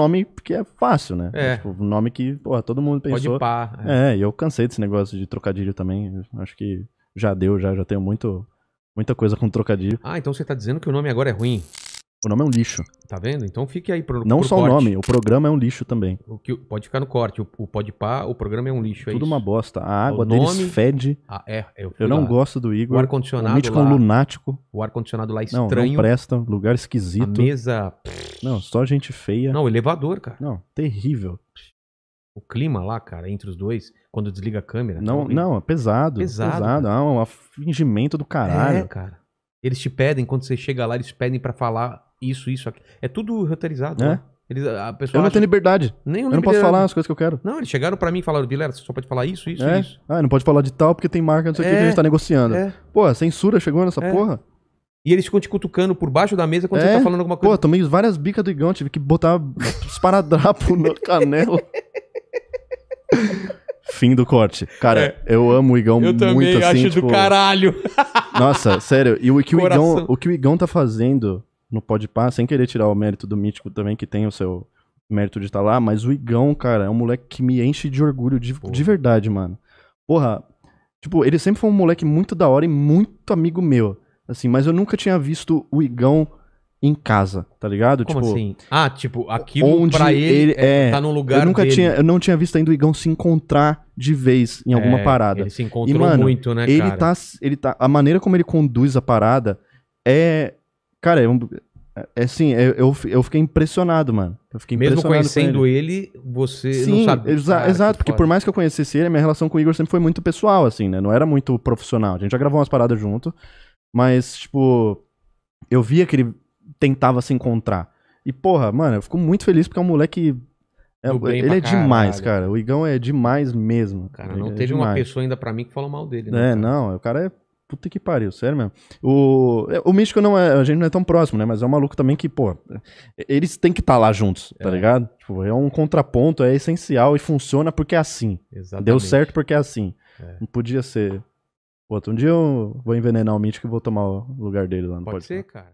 nome que é fácil, né? É. Tipo, um nome que, porra, todo mundo pensou. Pode pá. É. é, e eu cansei desse negócio de trocadilho também. acho que já deu, já, já tenho muito, muita coisa com trocadilho. Ah, então você tá dizendo que o nome agora é ruim. O nome é um lixo. Tá vendo? Então fique aí pro Não pro só corte. o nome, o programa é um lixo também. O que, pode ficar no corte, o, o pode pá, o programa é um lixo. É Tudo isso. uma bosta. A água o deles nome... fede. Ah, é, é eu, eu não gosto do Igor. O ar-condicionado. O lá, um lunático. O ar-condicionado lá estranho. Não, não presta, lugar esquisito. A mesa. Não, só gente feia. Não, elevador, cara. Não, terrível. O clima lá, cara, entre os dois, quando desliga a câmera. Tá não, tá não, é pesado. Pesado. pesado. Ah, um fingimento do caralho. É, cara. Eles te pedem, quando você chega lá, eles pedem para falar isso, isso, aquilo. É tudo roteirizado, é. né? Eles, a pessoa eu não acha... tenho liberdade. Nem eu não liberdade. posso falar as coisas que eu quero. Não, eles chegaram para mim e falaram, Bilera, você só pode falar isso, isso, é. isso. Ah, não pode falar de tal porque tem marca, não sei o é. que, que a é, gente tá negociando. É. Pô, a censura chegou nessa é. porra. E eles ficam te cutucando por baixo da mesa quando é. você tá falando alguma coisa. Pô, tomei várias bicas do Igão, tive que botar esparadrapo no canela. Fim do corte. Cara, é. eu amo o Igão eu muito também, assim. Eu acho tipo... do caralho. Nossa, sério. E o que o, Igão, o que o Igão tá fazendo no Podpah, sem querer tirar o mérito do Mítico também, que tem o seu mérito de estar tá lá, mas o Igão, cara, é um moleque que me enche de orgulho de, de verdade, mano. Porra, tipo, ele sempre foi um moleque muito da hora e muito amigo meu, assim, mas eu nunca tinha visto o Igão em casa, tá ligado? Como tipo, assim? Ah, tipo, aquilo onde pra ele, ele é, é, tá num lugar eu nunca dele. tinha, eu não tinha visto ainda o Igão se encontrar de vez em alguma é, parada. Ele se encontrou e, mano, muito, né, ele cara? Tá, ele tá, a maneira como ele conduz a parada é Cara, é um. É, é assim, é, eu, eu, fiquei impressionado, mano. Eu fiquei Mesmo impressionado conhecendo com ele. ele. você Sim, não sabe. Exa exato, porque por mais que eu conhecesse ele, a minha relação com o Igor sempre foi muito pessoal, assim, né? Não era muito profissional. A gente já gravou umas paradas junto, mas, tipo, eu via que ele tentava se encontrar. E, porra, mano, eu fico muito feliz porque é um moleque. É, ele é caralho. demais, cara. O Igão é demais mesmo. Cara, não ele é teve é uma pessoa ainda para mim que falou mal dele, né? É, cara? não, o cara é Puta que pariu, sério mesmo. O, é, o Místico não é. A gente não é tão próximo, né? Mas é um maluco também que, pô. Eles têm que estar tá lá juntos, tá é. ligado? Tipo, é um contraponto, é essencial e funciona porque é assim. Exatamente. Deu certo porque é assim. É. Não podia ser. Outro um dia eu vou envenenar o Mítico e vou tomar o lugar dele lá no Pode ser, cara.